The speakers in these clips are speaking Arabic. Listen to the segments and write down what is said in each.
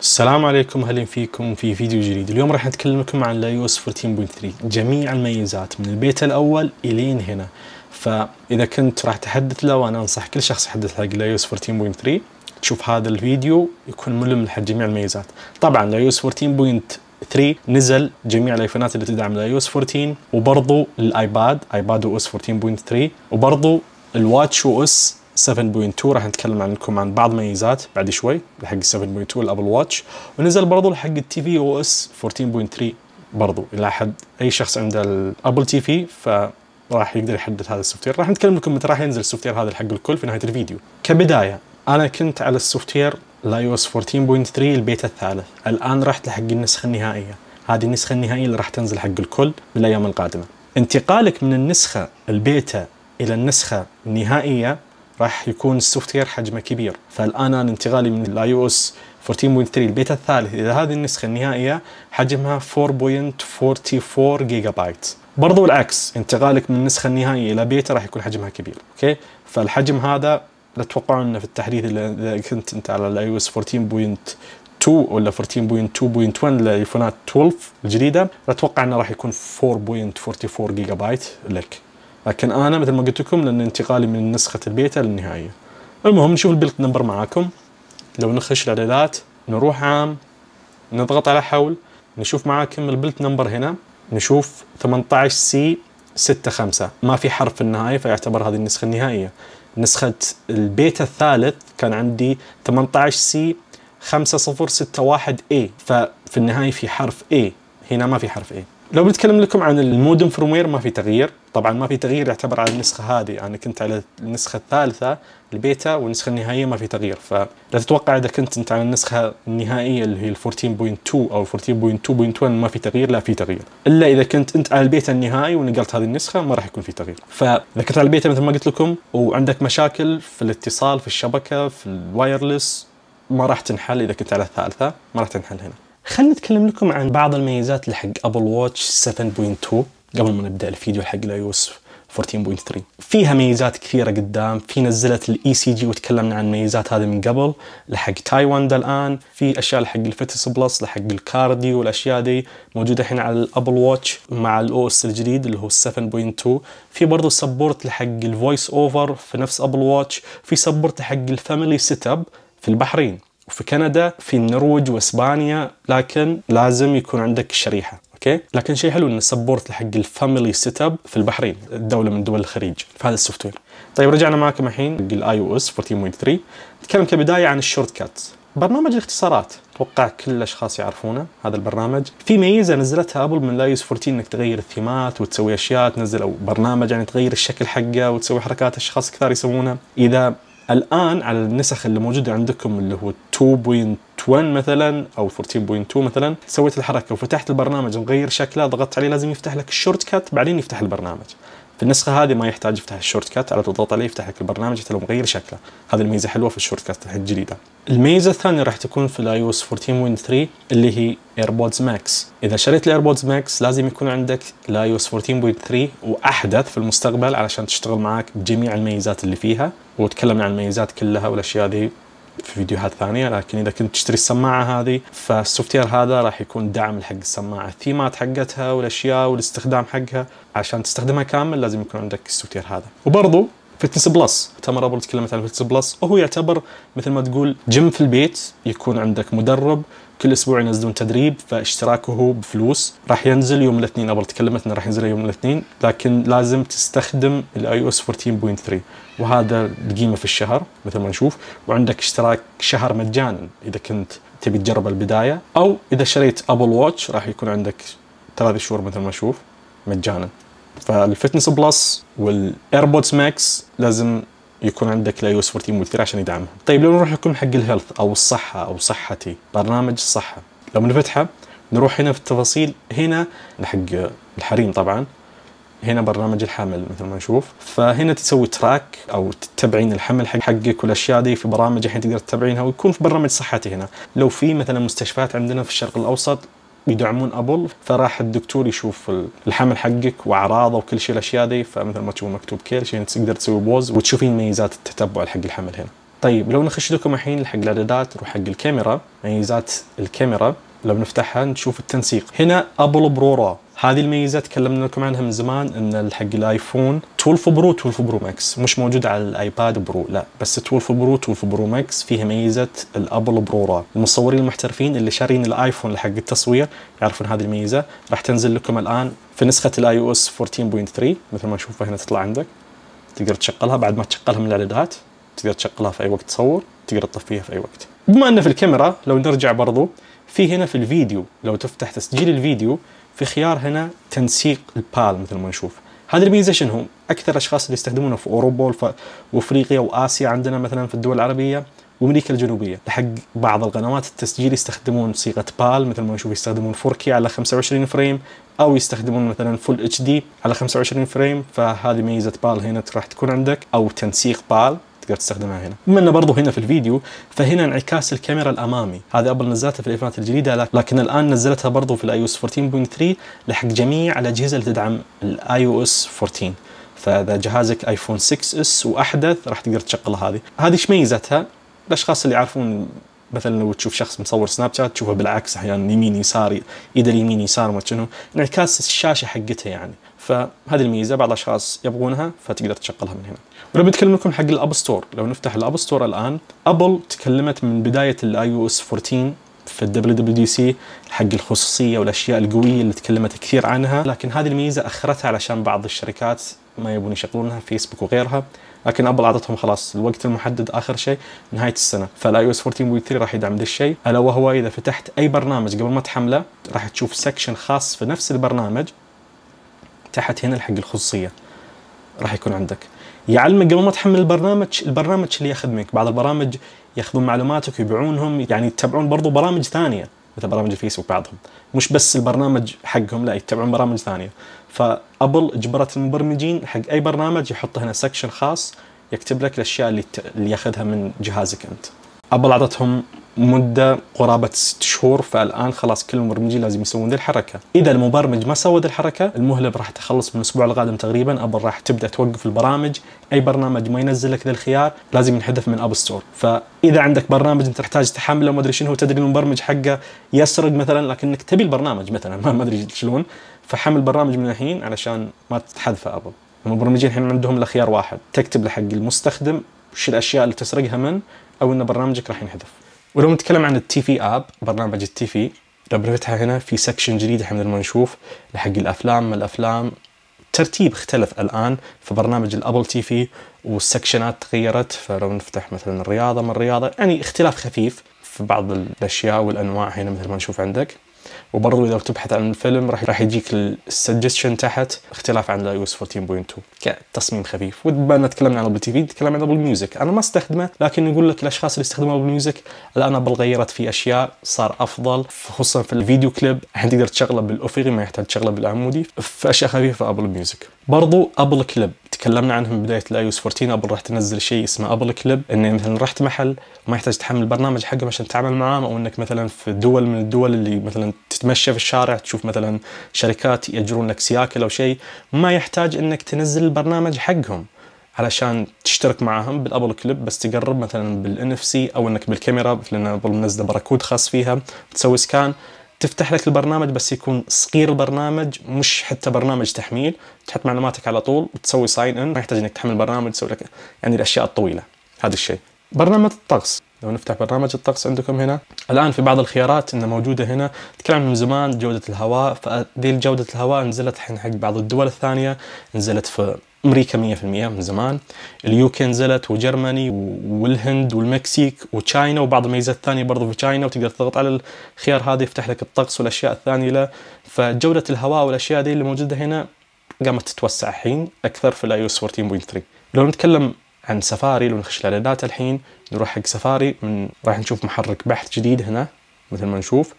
السلام عليكم اهلا فيكم في فيديو جديد اليوم راح نتكلم لكم عن لايوس 14.3 جميع الميزات من البيت الاول الين هنا فاذا كنت راح تحدث له وانا انصح كل شخص يحدث حق لايوس 14.3 تشوف هذا الفيديو يكون ملم حق جميع الميزات طبعا لايوس 14.3 نزل جميع الايفونات اللي تدعم اس 14 وبرضه الايباد ايباد او اس 14.3 وبرضه الواتش او اس 7.2 راح نتكلم عنكم عن بعض ميزات بعد شوي لحق 7.2 الابل واتش ونزل برضو لحق التي في او اس 14.3 برضو الى حد اي شخص عنده الابل تي في ف راح يقدر يحدد هذا السوفت وير راح نتكلم لكم متى راح ينزل السوفت وير هذا حق الكل في نهايه الفيديو كبدايه انا كنت على السوفت وير الاي او اس 14.3 البيتا الثالث الان رحت لحق النسخه النهائيه هذه النسخه النهائيه اللي راح تنزل حق الكل بالايام القادمه انتقالك من النسخه البيتا الى النسخه النهائيه راح يكون السوفت وير حجمه كبير فالان انا انتقالي من الاي او اس 14.3 البيتا الثالث الى هذه النسخه النهائيه حجمها 4.44 جيجا بايت برضو العكس انتقالك من النسخه النهائيه الى بيتا راح يكون حجمها كبير اوكي فالحجم هذا لا تتوقعوا انه في التحديث اذا كنت انت على الاي او اس 14.2 ولا 14.2.1 للايفونات 12 الجديده لا اتوقع انه راح يكون 4.44 جيجا بايت لك لكن انا مثل ما قلت لكم لان انتقالي من نسخه البيتا للنهائيه المهم نشوف البلت نمبر معاكم لو نخش الاعدادات نروح عام نضغط على حول نشوف معاكم البلت نمبر هنا نشوف 18 سي 6 5 ما في حرف في النهايه فيعتبر هذه النسخه النهائيه نسخه البيتا الثالث كان عندي 18 سي 5061 اي ففي النهايه في حرف اي هنا ما في حرف اي لو بنتكلم لكم عن المودم فروموير ما في تغيير طبعا ما في تغيير يعتبر على النسخه هذه انا يعني كنت على النسخه الثالثه البيتا والنسخه النهائيه ما في تغيير فلا تتوقع اذا كنت انت على النسخه النهائيه اللي هي 14.2 او 14.2.1 ما في تغيير لا في تغيير الا اذا كنت انت على البيتا النهائي ونقلت هذه النسخه ما راح يكون في تغيير فاذا كنت على البيتا مثل ما قلت لكم وعندك مشاكل في الاتصال في الشبكه في الوايرلس ما راح تنحل اذا كنت على الثالثه ما راح تنحل هنا خلنا نتكلم لكم عن بعض الميزات اللي حق ابل واتش 7.2 قبل ما نبدا الفيديو حق لايوس 14.3 فيها ميزات كثيره قدام في نزلت الاي سي e جي وتكلمنا عن الميزات هذه من قبل لحق تايوان ده الان في اشياء لحق الفتس بلس لحق الكارديو والاشياء دي موجوده الحين على الابل واتش مع الاو اس الجديد اللي هو 7.2 في برضه سبورت لحق الفويس اوفر في نفس ابل واتش في سبورت لحق الفاميلي سيت اب في البحرين وفي كندا في النرويج واسبانيا لكن لازم يكون عندك شريحه اوكي لكن شيء حلو ان السبورت حق الفاميلي سيت اب في البحرين الدوله من دول الخليج في هذا السوفت وير طيب رجعنا معكم الحين حق الاي او اس 14.3 نتكلم كبدايه عن الشورت كات برنامج الاختصارات اتوقع كل الاشخاص يعرفونه هذا البرنامج في ميزه نزلتها ابل من لايوس 14 انك تغير الثيمات وتسوي اشياء تنزل او برنامج يعني تغير الشكل حقه وتسوي حركات اشخاص كثار يسوونها اذا الان على النسخ اللي موجوده عندكم اللي هو 2.1 مثلا او 14.2 مثلا سويت الحركه وفتحت البرنامج مغير شكله ضغطت عليه لازم يفتح لك الشورت كات بعدين يفتح البرنامج في النسخه هذه ما يحتاج يفتح الشورت كات على تضغط عليه يفتح لك البرنامج حتى لو مغير شكله هذه الميزه حلوه في الشورت كات الحين الجديده الميزه الثانيه راح تكون في الاي او اس 14.3 اللي هي ايربودز ماكس اذا شريت الايربودز ماكس لازم يكون عندك الاي او اس 14.3 واحدث في المستقبل علشان تشتغل معاك بجميع الميزات اللي فيها وتكلمنا عن الميزات كلها والاشياء هذه في فيديوهات ثانيه لكن اذا كنت تشتري السماعه هذه فالسوفت وير هذا راح يكون دعم حق السماعه الثيمات حقتها والاشياء والاستخدام حقها عشان تستخدمها كامل لازم يكون عندك السوفت وير هذا وبرضو فتنس بلس تمر ابل تكلمت عن فتنس بلس وهو يعتبر مثل ما تقول جيم في البيت يكون عندك مدرب كل اسبوع ينزلون تدريب فاشتراكه بفلوس راح ينزل يوم الاثنين قبل تكلمت انه راح ينزل يوم الاثنين لكن لازم تستخدم الاي او اس 14.3 وهذا القيمه في الشهر مثل ما نشوف وعندك اشتراك شهر مجانا اذا كنت تبي تجرب البدايه او اذا شريت ابل واتش راح يكون عندك ثلاث شهور مثل ما نشوف مجانا فالفتنس بلس والايربودز ماكس لازم يكون عندك لا يوس اس 14 عشان يدعمها طيب لو نروح لكم حق الهيلث او الصحه او صحتي برنامج الصحه لو نفتحه نروح هنا في التفاصيل هنا حق الحريم طبعا هنا برنامج الحمل مثل ما نشوف فهنا تسوي تراك او تتبعين الحمل حق حقك والاشياء دي في برامج الحين تقدر تتبعينها ويكون في برنامج صحتي هنا لو في مثلا مستشفيات عندنا في الشرق الاوسط يدعمون ابل فراح الدكتور يشوف الحمل حقك واعراضه وكل شيء الاشياء دي فمثل ما تشوف مكتوب كيل شيء تقدر تسوي بوز وتشوفين ميزات التتبع حق الحمل هنا. طيب لو نخش لكم الحين حق الاعدادات وحق الكاميرا ميزات الكاميرا لو بنفتحها نشوف التنسيق هنا ابل برو را هذه الميزه تكلمنا لكم عنها من زمان ان حق الايفون 12 برو 12 برو ماكس مش موجود على الايباد برو لا بس 12 برو 12 برو ماكس فيها ميزه الابل برو را المصورين المحترفين اللي شارين الايفون لحق التصوير يعرفون هذه الميزه راح تنزل لكم الان في نسخه الاي او اس 14.3 مثل ما تشوفها هنا تطلع عندك تقدر تشغلها بعد ما تشغلها من الاعدادات تقدر تشغلها في اي وقت تصور تقدر تطفيها في اي وقت بما ان في الكاميرا لو نرجع برضو في هنا في الفيديو لو تفتح تسجيل الفيديو في خيار هنا تنسيق البال مثل ما نشوف هذه الميزه شنو هم اكثر الاشخاص اللي يستخدمونه في اوروبا وافريقيا واسيا عندنا مثلا في الدول العربيه وامريكا الجنوبيه حق بعض القنوات التسجيل يستخدمون صيغه بال مثل ما نشوف يستخدمون 4K على 25 فريم او يستخدمون مثلا فول اتش دي على 25 فريم فهذه ميزه بال هنا راح تكون عندك او تنسيق بال تقدر تستخدمها هنا بما انه برضو هنا في الفيديو فهنا انعكاس الكاميرا الامامي هذا ابل نزلتها في الايفونات الجديده لكن الان نزلتها برضو في الاي او اس 14.3 لحق جميع الاجهزه اللي تدعم الاي او اس 14 فاذا جهازك ايفون 6 اس واحدث راح تقدر تشغلها هذه هذه ايش ميزتها الاشخاص اللي يعرفون مثلا لو تشوف شخص مصور سناب شات تشوفه بالعكس احيانا يعني يمين يسار ايده اليمين يسار ما شنو انعكاس الشاشه حقتها يعني فهذه الميزه بعض الاشخاص يبغونها فتقدر تشغلها من هنا ولو بتكلم لكم حق الاب ستور لو نفتح الاب ستور الان ابل تكلمت من بدايه الاي او اس 14 في الدبليو دبليو دي سي حق الخصوصيه والاشياء القويه اللي تكلمت كثير عنها لكن هذه الميزه اخرتها علشان بعض الشركات ما يبون يشغلونها فيسبوك وغيرها لكن ابل اعطتهم خلاص الوقت المحدد اخر شيء نهايه السنه فالاي او اس 14 راح يدعم ذا الشيء الا وهو اذا فتحت اي برنامج قبل ما تحمله راح تشوف سكشن خاص في نفس البرنامج تحت هنا الحق الخصوصيه راح يكون عندك يعلمك قبل ما تحمل البرنامج البرنامج اللي ياخذ منك بعض البرامج ياخذون معلوماتك ويبيعونهم يعني يتبعون برضو برامج ثانيه مثل برامج الفيسبوك بعضهم مش بس البرنامج حقهم لا يتبعون برامج ثانيه فابل اجبرت المبرمجين حق اي برنامج يحط هنا سكشن خاص يكتب لك الاشياء اللي, اللي ياخذها من جهازك انت ابل اعطتهم مده قرابه ست شهور فالان خلاص كل المبرمجين لازم يسوون ذي الحركه، اذا المبرمج ما سوى ذي الحركه المهله راح تخلص من الاسبوع القادم تقريبا ابل راح تبدا توقف البرامج، اي برنامج ما ينزل لك ذا الخيار لازم ينحذف من اب ستور، فاذا عندك برنامج انت تحتاج تحمله ما ادري شنو تدري المبرمج حقه يسرق مثلا لكنك تبي البرنامج مثلا ما ادري شلون، فحمل برنامج من الحين علشان ما تتحذفه ابل. المبرمجين الحين عندهم الا خيار واحد، تكتب لحق المستخدم وش الاشياء اللي تسرقها من او ان برنامجك راح ينحذف. ولو نتكلم عن التي في اب برنامج التي في ربرفتها هنا في سكشن جديد احنا ما نشوف لحق الافلام ما الافلام ترتيب اختلف الان في برنامج الابل تي في والسكشنات تغيرت فلو نفتح مثلا الرياضه من الرياضه يعني اختلاف خفيف في بعض الاشياء والانواع هنا مثل ما نشوف عندك وبرضو اذا بتبحث عن الفيلم راح راح يجيك السجستشن تحت اختلاف عن الاي اس 14.2 كتصميم خفيف وبما ان تكلمنا عن ابل تي في تكلمنا عن ابل ميوزك انا ما استخدمه لكن يقول لك الاشخاص اللي استخدموا ابل ميوزك الان ابل غيرت فيه اشياء صار افضل خصوصا في الفيديو كليب الحين تقدر تشغله بالافقي ما يحتاج تشغله بالعمودي في اشياء خفيفه ابل ميوزك برضو ابل كليب تكلمنا عنه من بدايه الاي 14 ابل راح تنزل شيء اسمه ابل كليب انه مثلا رحت محل وما يحتاج تحمل البرنامج حقهم عشان تتعامل معاهم او انك مثلا في دول من الدول اللي مثلا تتمشى في الشارع تشوف مثلا شركات ياجرون لك سياكل او شيء ما يحتاج انك تنزل البرنامج حقهم علشان تشترك معاهم بالابل كليب بس تقرب مثلا بالان اف سي او انك بالكاميرا لان ابل منزله باركود خاص فيها تسوي سكان تفتح لك البرنامج بس يكون صغير البرنامج مش حتى برنامج تحميل تحط معلوماتك على طول وتسوي ساين ان ما يحتاج انك تحمل برنامج تسوي لك يعني الاشياء الطويله هذا الشيء برنامج الطقس لو نفتح برنامج الطقس عندكم هنا الان في بعض الخيارات انه موجوده هنا تكلم من زمان جوده الهواء فدي جوده الهواء نزلت الحين حق بعض الدول الثانيه نزلت في امريكا 100% من زمان اليوكي نزلت وجرماني والهند والمكسيك وتشاينا وبعض الميزات الثانيه برضو في تشاينا وتقدر تضغط على الخيار هذا يفتح لك الطقس والاشياء الثانيه له فجوده الهواء والاشياء دي اللي موجوده هنا قامت تتوسع الحين اكثر في الاي او اس 14.3 لو نتكلم عن سفاري لو نخش على الحين نروح حق سفاري من راح نشوف محرك بحث جديد هنا مثل ما نشوف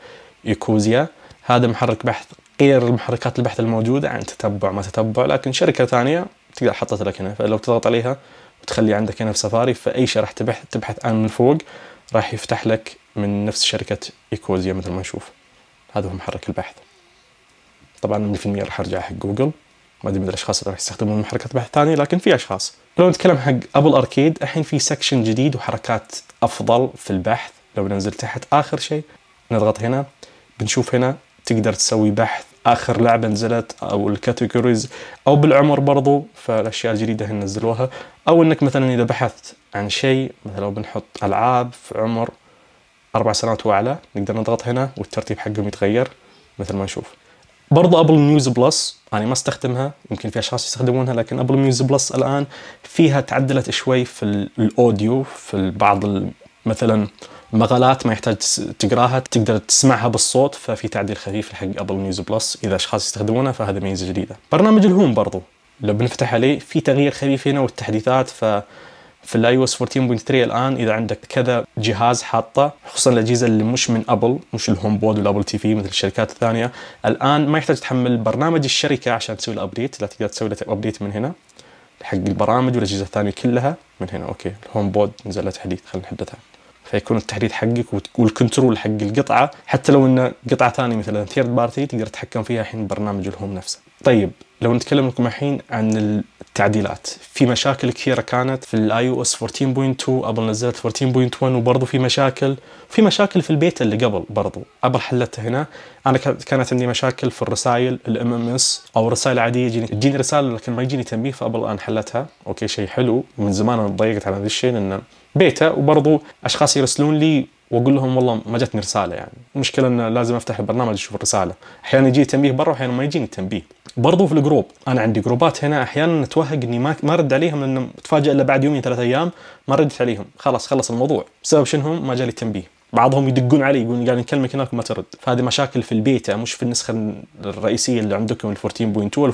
يكوزيا هذا محرك بحث غير محركات البحث الموجودة عن تتبع ما تتبع لكن شركة ثانية تقدر حطيت لك هنا فلو تضغط عليها وتخلي عندك هنا في سفاري فاي شيء راح تبحث تبحث عنه من فوق راح يفتح لك من نفس شركه ايكوزيا مثل ما نشوف هذا هو محرك البحث طبعا 100% راح ارجع حق جوجل ما ادري من الاشخاص اللي راح يستخدمون محركات بحث ثاني لكن في اشخاص لو نتكلم حق ابل اركيد الحين في سكشن جديد وحركات افضل في البحث لو ننزل تحت اخر شيء نضغط هنا بنشوف هنا تقدر تسوي بحث اخر لعبه نزلت او الكاتيجوريز او بالعمر برضو فالاشياء الجديده هن نزلوها او انك مثلا اذا بحثت عن شيء مثلا بنحط العاب في عمر اربع سنوات واعلى نقدر نضغط هنا والترتيب حقهم يتغير مثل ما نشوف برضو ابل ميوز بلس انا ما استخدمها يمكن في اشخاص يستخدمونها لكن ابل ميوز بلس الان فيها تعدلت شوي في الاوديو في بعض مثلا مقالات ما يحتاج تقراها تقدر تسمعها بالصوت ففي تعديل خفيف حق ابل نيوز بلس اذا اشخاص يستخدمونه فهذا ميزه جديده برنامج الهوم برضو لو بنفتح عليه في تغيير خفيف هنا والتحديثات ف في الاي او اس 14.3 الان اذا عندك كذا جهاز حاطه خصوصا الاجهزه اللي مش من ابل مش الهوم بود والابل تي في مثل الشركات الثانيه الان ما يحتاج تحمل برنامج الشركه عشان تسوي الابديت لا تقدر تسوي له ابديت من هنا حق البرامج والاجهزه الثانيه كلها من هنا اوكي الهوم بود نزل له تحديث خلينا نحدثها فيكون التحديد حقك والكنترول حق القطعه حتى لو ان قطعه ثانيه مثلا ثيرد بارتي تقدر تتحكم فيها الحين برنامج الهوم نفسه. طيب لو نتكلم لكم الحين عن التعديلات في مشاكل كثيره كانت في الاي او اس 14.2 ابل نزلت 14.1 وبرضه في مشاكل في مشاكل في البيت اللي قبل برضه ابل حلتها هنا انا كانت عندي مشاكل في الرسائل الام ام اس او رسائل عاديه يجيني تجيني رساله لكن ما يجيني تنبيه فابل الان حلتها اوكي شيء حلو ومن زمان انا ضيقت على هذا الشيء لانه بيته وبرضو اشخاص يرسلون لي واقول لهم والله ما جتني رساله يعني المشكله انه لازم افتح البرنامج اشوف الرساله احيانا يجي تنبيه برا واحيانا ما يجيني تنبيه برضو في الجروب انا عندي جروبات هنا احيانا اتوهق اني ما ما ارد عليهم لان اتفاجئ الا بعد يومين ثلاث ايام ما ردت عليهم خلاص خلص الموضوع بسبب شنهم ما جالي تنبيه بعضهم يدقون علي يقولون قاعد نكلمك هناك وما ترد فهذه مشاكل في البيتا مش في النسخه الرئيسيه اللي عندكم ال 14.2 وال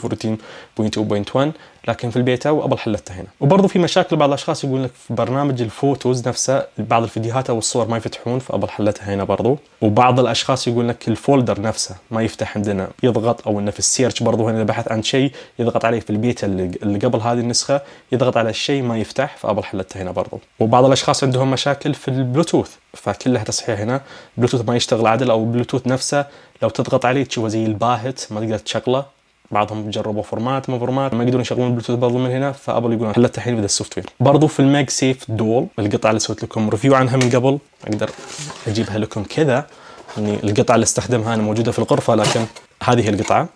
14.2.1 لكن في البيت وابل حلتها هنا وبرضه في مشاكل بعض الاشخاص يقول لك في برنامج الفوتوز نفسه بعض الفيديوهات او الصور ما يفتحون فابل حلتها هنا برضه وبعض الاشخاص يقول لك الفولدر نفسه ما يفتح عندنا يضغط او انه في السيرش برضه هنا بحث عن شيء يضغط عليه في البيتا اللي قبل هذه النسخه يضغط على الشيء ما يفتح فابل حلتها هنا برضه وبعض الاشخاص عندهم مشاكل في البلوتوث فكلها تصحيح هنا بلوتوث ما يشتغل عدل او البلوتوث نفسه لو تضغط عليه تشوفه زي الباهت ما تقدر تشغله بعضهم جربوا فورمات ما فورمات ما يقدرون يشغلون البلوتوث برضو من هنا فابل يقولون هلا الحين بدا السوفت وير برضو في الماج سيف دول القطعه اللي سويت لكم ريفيو عنها من قبل اقدر اجيبها لكم كذا يعني القطعه اللي استخدمها انا موجوده في الغرفه لكن هذه هي القطعه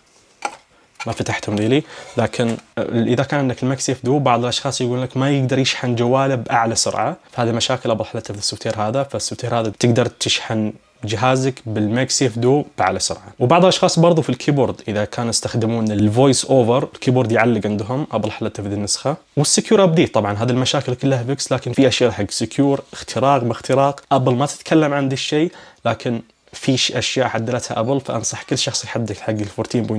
ما فتحتهم ليلي لكن آه، اذا كان عندك المكسيف دو بعض الاشخاص يقول لك ما يقدر يشحن جواله باعلى سرعه فهذه مشاكل ابغى حلتها في السوفت هذا فالسوفت هذا تقدر تشحن جهازك بالمكسي اف دو باعلى سرعه وبعض الاشخاص برضو في الكيبورد اذا كانوا يستخدمون الفويس اوفر الكيبورد يعلق عندهم ابل حلته في النسخه والسكيور ابديت طبعا هذه المشاكل كلها فيكس لكن في اشياء حق سكيور اختراق باختراق ابل ما تتكلم عن ذا الشيء لكن في اشياء حدلتها ابل فانصح كل شخص يحدد حق ال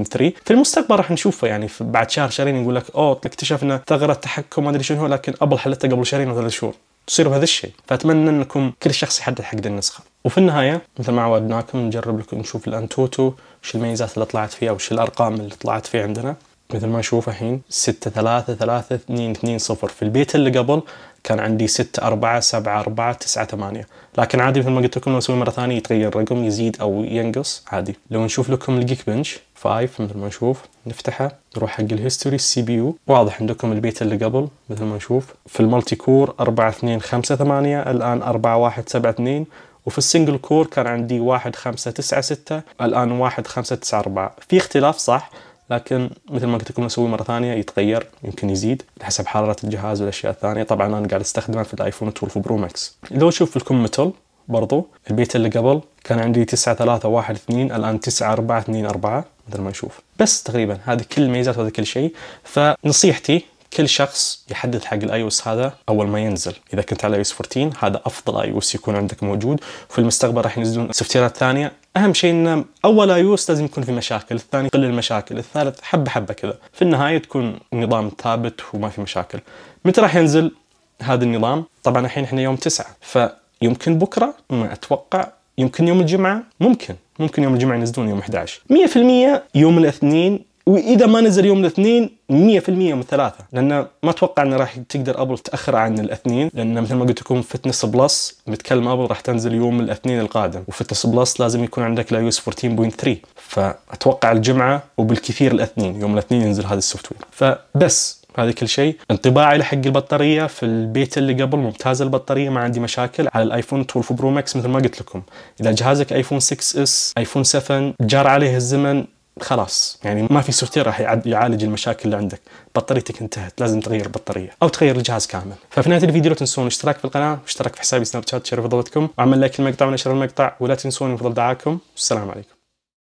14.3 في المستقبل راح نشوفه يعني بعد شهر شهرين يقول لك اوه اكتشفنا ثغره تحكم ما ادري شنو لكن ابل حلتها قبل شهرين وثلاث شهور تصير بهذا الشيء فاتمنى انكم كل شخص يحدد حق النسخه وفي النهايه مثل ما عودناكم نجرب لكم نشوف الانتوتو وش الميزات اللي طلعت فيه وش الارقام اللي طلعت فيه عندنا مثل ما نشوف الحين 6 3 3 2 2 0 في البيت اللي قبل كان عندي 6 4 7 4 9 8 لكن عادي مثل ما قلت لكم لو اسوي مره ثانيه يتغير الرقم يزيد او ينقص عادي لو نشوف لكم الجيك بنش 5 مثل ما نشوف نفتحه نروح حق الهيستوري السي بي يو واضح عندكم البيت اللي قبل مثل ما نشوف في المالتي كور 8 الان 4172 وفي السنجل كور كان عندي 1596 الان 1594 في اختلاف صح لكن مثل ما قلت لكم اسوي مره ثانيه يتغير يمكن يزيد حسب حراره الجهاز والاشياء الثانيه طبعا انا قاعد استخدمه في الايفون 12 برو ماكس لو تشوف لكم متل برضو البيت اللي قبل كان عندي 9 3 1 2 الان 9 4 2 4 مثل ما نشوف بس تقريبا هذه كل الميزات وهذا كل شيء فنصيحتي كل شخص يحدث حق الاي او اس هذا اول ما ينزل اذا كنت على اي او اس 14 هذا افضل اي او اس يكون عندك موجود في المستقبل راح ينزلون سوفتيرات ثانيه اهم شيء ان اول اي لازم يكون في مشاكل الثاني يقل المشاكل الثالث حبه حبه كذا في النهايه تكون نظام ثابت وما في مشاكل متى راح ينزل هذا النظام طبعا الحين احنا يوم 9 فيمكن بكره ما اتوقع يمكن يوم الجمعه ممكن ممكن يوم الجمعه ينزلون يوم 11 100% يوم الاثنين واذا ما نزل يوم الاثنين 100% يوم الثلاثاء لان ما اتوقع انه راح تقدر ابل تاخر عن الاثنين لان مثل ما قلت لكم فتنس بلس بتكلم ابل راح تنزل يوم الاثنين القادم وفتنس بلس لازم يكون عندك الاي 14.3 فاتوقع الجمعه وبالكثير الاثنين يوم الاثنين ينزل هذا السوفت وير فبس هذا كل شيء انطباعي لحق البطاريه في البيت اللي قبل ممتازه البطاريه ما عندي مشاكل على الايفون 12 برو ماكس مثل ما قلت لكم اذا جهازك ايفون 6 اس ايفون 7 جار عليه الزمن خلاص يعني ما في سوفت راح يعالج المشاكل اللي عندك بطاريتك انتهت لازم تغير البطاريه او تغير الجهاز كامل ففي نهايه الفيديو لا تنسون الاشتراك في القناه واشتراك في حسابي سناب شات شرف فضلتكم وعمل لايك المقطع ونشر المقطع ولا تنسون فضل دعاكم والسلام عليكم